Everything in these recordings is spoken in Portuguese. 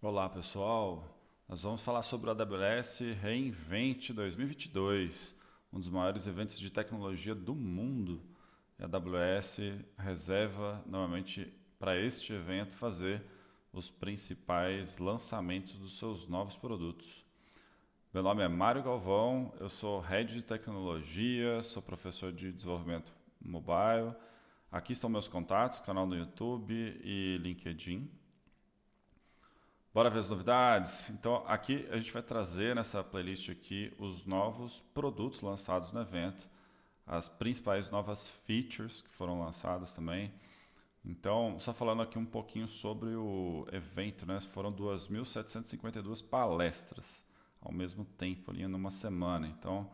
Olá pessoal, nós vamos falar sobre o AWS Reinvent 2022, um dos maiores eventos de tecnologia do mundo. E a AWS reserva normalmente para este evento fazer os principais lançamentos dos seus novos produtos. Meu nome é Mário Galvão, eu sou Head de Tecnologia, sou professor de desenvolvimento mobile. Aqui estão meus contatos, canal no YouTube e LinkedIn. Bora ver as novidades? Então, aqui a gente vai trazer nessa playlist aqui os novos produtos lançados no evento, as principais novas features que foram lançadas também. Então, só falando aqui um pouquinho sobre o evento, né? Foram 2.752 palestras ao mesmo tempo ali numa semana. Então,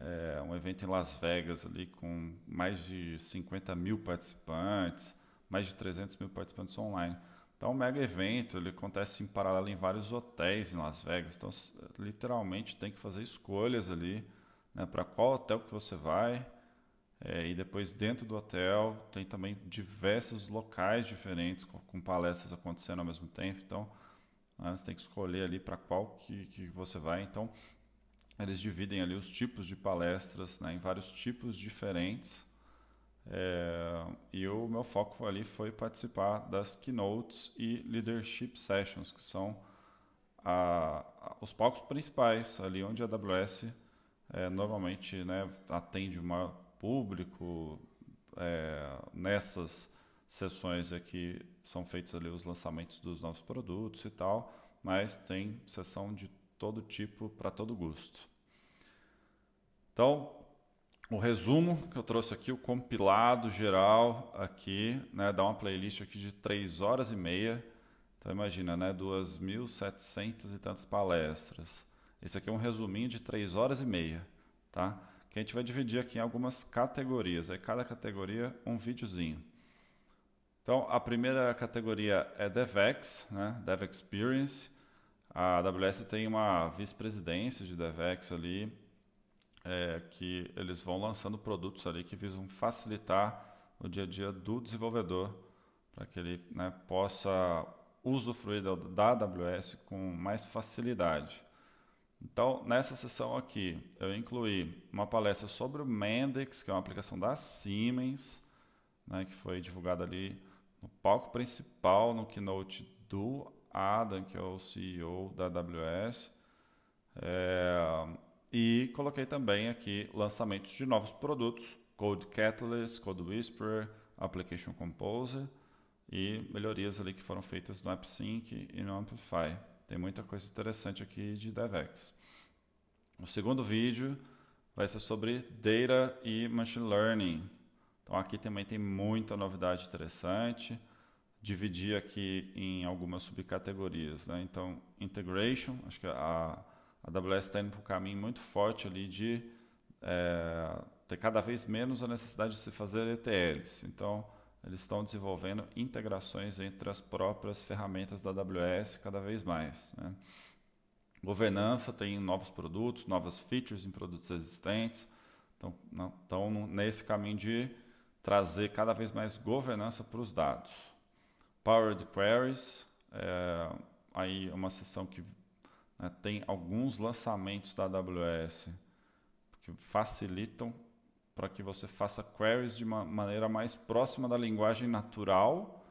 é um evento em Las Vegas ali com mais de 50 mil participantes, mais de 300 mil participantes online. Então, tá o mega evento ele acontece em paralelo em vários hotéis em Las Vegas. Então, literalmente tem que fazer escolhas ali né, para qual hotel que você vai. É, e depois dentro do hotel tem também diversos locais diferentes com, com palestras acontecendo ao mesmo tempo. Então, né, você tem que escolher ali para qual que, que você vai. Então, eles dividem ali os tipos de palestras né, em vários tipos diferentes é, e o meu foco ali foi participar das keynotes e leadership sessions, que são a, a, os palcos principais ali onde a AWS é, normalmente né, atende o maior público. É, nessas sessões aqui são feitos ali os lançamentos dos novos produtos e tal, mas tem sessão de todo tipo para todo gosto. Então, o resumo que eu trouxe aqui, o compilado geral aqui, né, dá uma playlist aqui de 3 horas e meia. Então imagina, né, 2.700 e tantas palestras. Esse aqui é um resuminho de 3 horas e meia, tá? Que a gente vai dividir aqui em algumas categorias. Aí cada categoria um videozinho. Então a primeira categoria é DevEx né, Dev Experience. A AWS tem uma vice-presidência de DevEx ali é, que eles vão lançando produtos ali que visam facilitar o dia a dia do desenvolvedor para que ele né, possa usufruir da, da AWS com mais facilidade. Então, nessa sessão aqui, eu incluí uma palestra sobre o Mendix, que é uma aplicação da Siemens, né, que foi divulgada ali no palco principal, no keynote do Adam, que é o CEO da AWS. É, coloquei também aqui lançamentos de novos produtos, Code Catalyst, Code Whisperer, Application Composer e melhorias ali que foram feitas no AppSync e no Amplify. Tem muita coisa interessante aqui de DevEx. O segundo vídeo vai ser sobre Data e Machine Learning. Então aqui também tem muita novidade interessante. Dividi aqui em algumas subcategorias. Né? Então, Integration, acho que é a a AWS está indo para um caminho muito forte ali de é, ter cada vez menos a necessidade de se fazer ETLs. Então, eles estão desenvolvendo integrações entre as próprias ferramentas da AWS cada vez mais. Né? Governança tem novos produtos, novas features em produtos existentes. Então, estão nesse caminho de trazer cada vez mais governança para os dados. Powered Queries, é, aí uma seção que né? Tem alguns lançamentos da AWS que facilitam para que você faça queries de uma maneira mais próxima da linguagem natural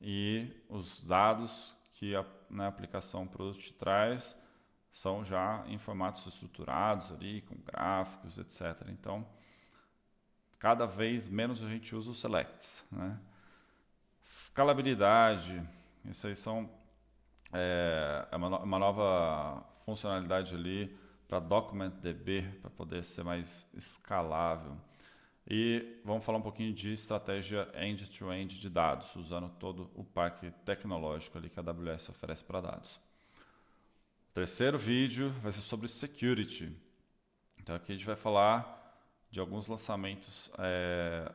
e os dados que a né, aplicação produto te traz são já em formatos estruturados ali, com gráficos, etc. Então, cada vez menos a gente usa os selects. Né? Escalabilidade, isso aí são é, é, uma, uma nova funcionalidade ali para DocumentDB, para poder ser mais escalável. E vamos falar um pouquinho de estratégia end-to-end -end de dados, usando todo o parque tecnológico ali que a AWS oferece para dados. O terceiro vídeo vai ser sobre security. Então aqui a gente vai falar de alguns lançamentos é,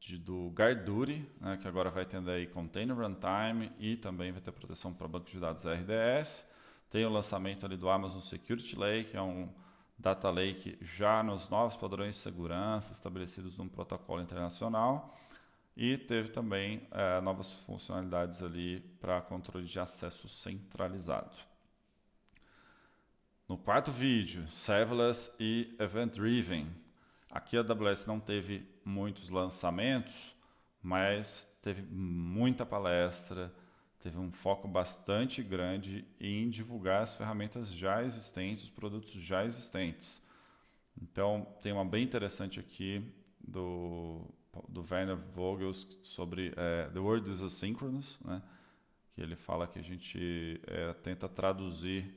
de, do Guard né, que agora vai atender aí Container Runtime e também vai ter proteção para banco de dados RDS. Tem o lançamento ali do Amazon Security Lake, que é um data lake já nos novos padrões de segurança estabelecidos num protocolo internacional. E teve também é, novas funcionalidades ali para controle de acesso centralizado. No quarto vídeo, serverless e event-driven. Aqui a AWS não teve muitos lançamentos, mas teve muita palestra, teve um foco bastante grande em divulgar as ferramentas já existentes, os produtos já existentes. Então, tem uma bem interessante aqui do, do Werner Vogels sobre é, The World is Asynchronous, né? que ele fala que a gente é, tenta traduzir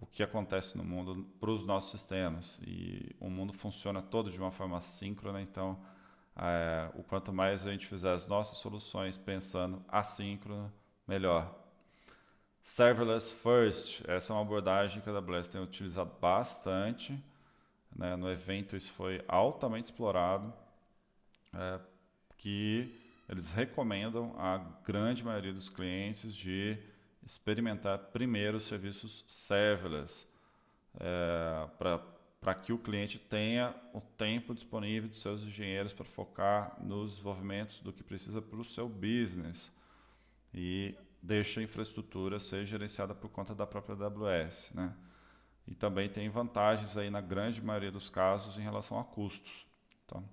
o que acontece no mundo para os nossos sistemas. E o mundo funciona todo de uma forma síncrona, então é, o quanto mais a gente fizer as nossas soluções pensando assíncrono, melhor. Serverless first, essa é uma abordagem que a AWS tem utilizado bastante. Né? No evento isso foi altamente explorado, é, que eles recomendam a grande maioria dos clientes de experimentar primeiro os serviços serverless, é, para que o cliente tenha o tempo disponível de seus engenheiros para focar nos desenvolvimentos do que precisa para o seu business e deixa a infraestrutura ser gerenciada por conta da própria AWS, né? E também tem vantagens aí na grande maioria dos casos em relação a custos. Então,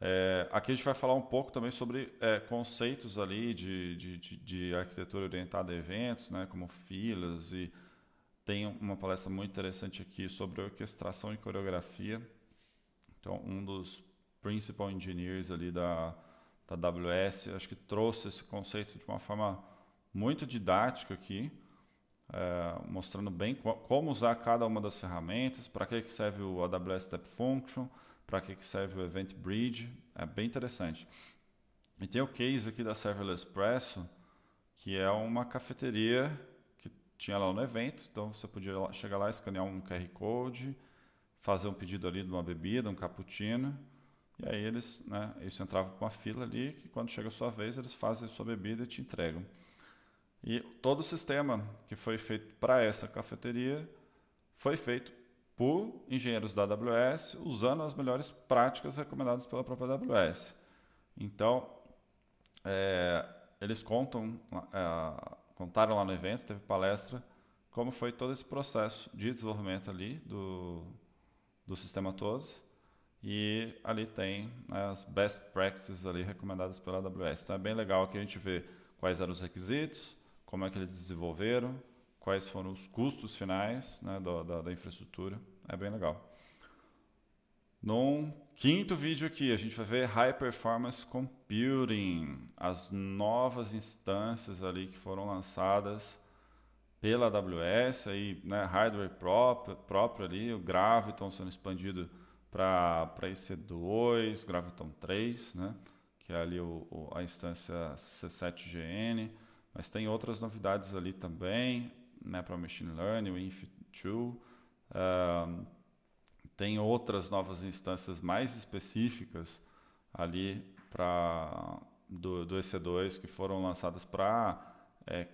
é, aqui a gente vai falar um pouco também sobre é, conceitos ali de, de, de, de, arquitetura orientada a eventos, né, como filas e tem uma palestra muito interessante aqui sobre orquestração e coreografia. Então, um dos principal engineers ali da, da AWS, acho que trouxe esse conceito de uma forma muito didática aqui, é, mostrando bem co como usar cada uma das ferramentas, para que serve o AWS Step Function, para que, que serve o Event Bridge, é bem interessante. E tem o case aqui da Serverless Presso, que é uma cafeteria que tinha lá no evento, então você podia chegar lá, escanear um QR Code, fazer um pedido ali de uma bebida, um cappuccino, e aí eles, né, isso entrava com uma fila ali, que quando chega a sua vez, eles fazem a sua bebida e te entregam. E todo o sistema que foi feito para essa cafeteria foi feito por engenheiros da AWS usando as melhores práticas recomendadas pela própria AWS. Então, é, eles contam, é, contaram lá no evento, teve palestra, como foi todo esse processo de desenvolvimento ali do, do sistema todo. E ali tem né, as best practices ali recomendadas pela AWS. Então é bem legal que a gente vê quais eram os requisitos, como é que eles desenvolveram, quais foram os custos finais né, da, da, da infraestrutura. É bem legal. Num quinto vídeo aqui, a gente vai ver High Performance Computing, as novas instâncias ali que foram lançadas pela AWS, aí, né, hardware próprio, próprio ali, o Graviton sendo expandido para EC2, Graviton 3, né, que é ali o, o, a instância C7GN, mas tem outras novidades ali também, né, para Machine Learning, o Inf2. Uh, tem outras novas instâncias mais específicas ali para do, do, EC2 que foram lançadas para é,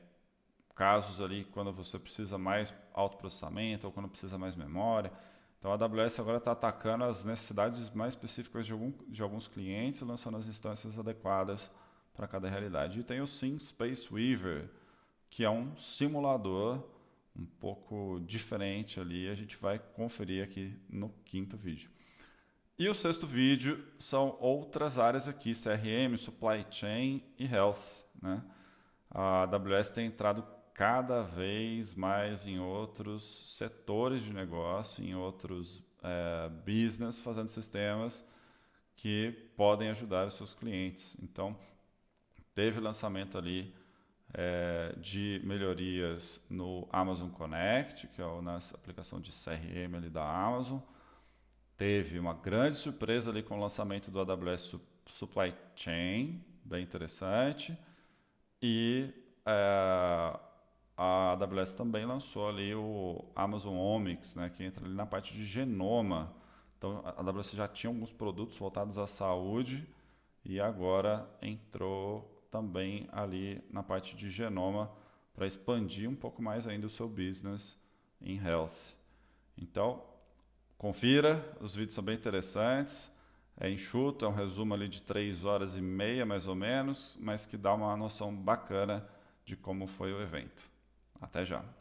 casos ali quando você precisa mais autoprocessamento ou quando precisa mais memória. Então a AWS agora está atacando as necessidades mais específicas de, algum, de alguns clientes, lançando as instâncias adequadas para cada realidade. E tem o Sim Space Weaver, que é um simulador um pouco diferente ali. A gente vai conferir aqui no quinto vídeo. E o sexto vídeo são outras áreas aqui, CRM, Supply Chain e Health. Né? A AWS tem entrado cada vez mais em outros setores de negócio, em outros é, business, fazendo sistemas que podem ajudar os seus clientes. Então, teve lançamento ali é, de melhorias no Amazon Connect, que é o, nessa aplicação de CRM ali da Amazon. Teve uma grande surpresa ali com o lançamento do AWS Supply Chain, bem interessante. E é, a AWS também lançou ali o Amazon Omics, né, que entra ali na parte de genoma. Então a AWS já tinha alguns produtos voltados à saúde e agora entrou também ali na parte de genoma para expandir um pouco mais ainda o seu business em health. Então, confira, os vídeos são bem interessantes. É enxuto, é um resumo ali de 3 horas e meia mais ou menos, mas que dá uma noção bacana de como foi o evento. Até já!